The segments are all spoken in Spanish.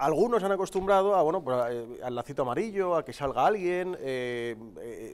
algunos han acostumbrado a, bueno, pues, eh, al lacito amarillo, a que salga alguien, eh, eh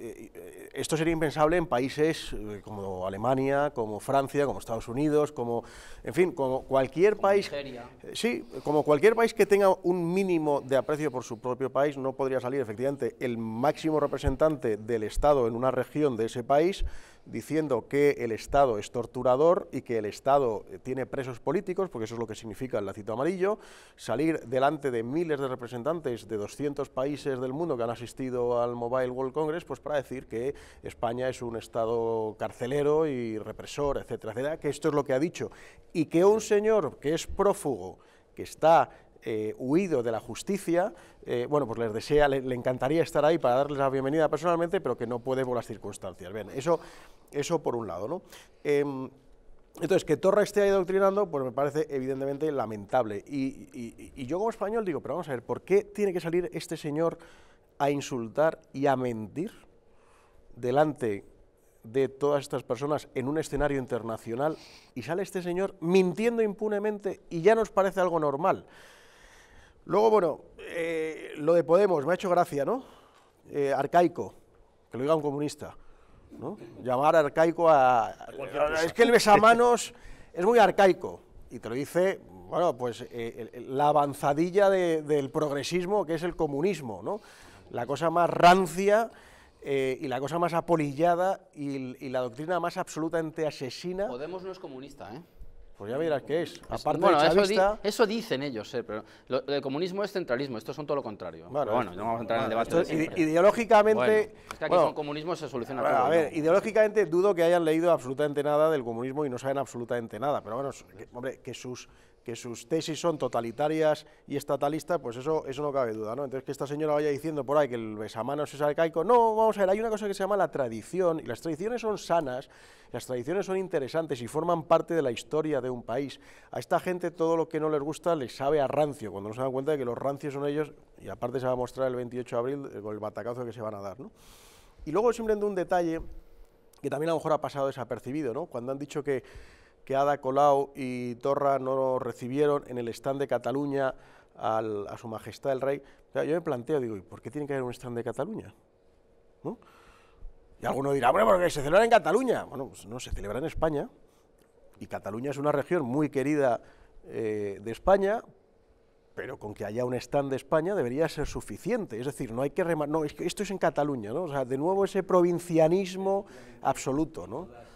esto sería impensable en países eh, como Alemania, como Francia, como Estados Unidos, como, en fin, como cualquier país, eh, sí, como cualquier país que tenga un mínimo de aprecio por su propio país, no podría salir efectivamente el máximo representante del Estado en una región de ese país diciendo que el Estado es torturador y que el Estado eh, tiene presos políticos, porque eso es lo que significa el lacito amarillo, salir delante de miles de representantes de 200 países del mundo que han asistido al Mobile World Congress, pues para decir que España es un Estado carcelero y represor, etcétera, etcétera, que esto es lo que ha dicho. Y que un señor que es prófugo, que está eh, huido de la justicia, eh, bueno, pues les desea, le, encantaría estar ahí para darles la bienvenida personalmente, pero que no puede por las circunstancias. eso, eso por un lado, ¿no? Em, entonces, que Torra esté ahí adoctrinando, pues me parece evidentemente lamentable. y yo como español digo, pero vamos a ver, ¿por qué tiene que salir este señor a insultar y a mentir? delante de todas estas personas en un escenario internacional y sale este señor mintiendo impunemente y ya nos parece algo normal. Luego, bueno, eh, lo de Podemos, me ha hecho gracia, ¿no? Eh, arcaico, que lo diga un comunista, ¿no? Llamar arcaico a... es que el besamanos es muy arcaico y te lo dice, bueno, pues eh, la avanzadilla del progresismo que es el comunismo, ¿no? La cosa más rancia eh, y la cosa más apolillada y, la doctrina más absolutamente asesina. Podemos no es comunista, ¿eh? Pues ya verás qué es. Aparte de eso, eso, dicen ellos, eh, pero el comunismo es centralismo, estos son todo lo contrario. Bueno, no vamos a entrar en el debate. ideológicamente. Bueno, es que aquí con comunismo se soluciona todo. A ver, ideológicamente dudo que hayan leído absolutamente nada del comunismo y no saben absolutamente nada, pero bueno, hombre, que sus que sus tesis son totalitarias y estatalistas, pues eso, eso no cabe duda, ¿no? Entonces que esta señora vaya diciendo por ahí que el besamanos es arcaico, no, vamos a ver, hay una cosa que se llama la tradición, y las tradiciones son sanas, las tradiciones son interesantes y forman parte de la historia de un país. A esta gente todo lo que no les gusta les sabe a rancio, cuando no se dan cuenta de que los rancios son ellos, y aparte se va a mostrar el 28 de abril con el batacazo que se van a dar, ¿no? Y luego simplemente un detalle que también a lo mejor ha pasado desapercibido, ¿no? Cuando han dicho que que Ada Colau y Torra no recibieron en el stand de Cataluña a su majestad el rey. yo me planteo, digo, ¿y por qué tiene que haber un stand de Cataluña? Y alguno dirá, bueno, porque se celebra en Cataluña. Bueno, pues no, se celebra en España. Y Cataluña es una región muy querida eh, de España, pero con que haya un stand de España debería ser suficiente. Es decir, no hay que No, que esto es en Cataluña, ¿no? O sea, de nuevo ese provincianismo absoluto, ¿no?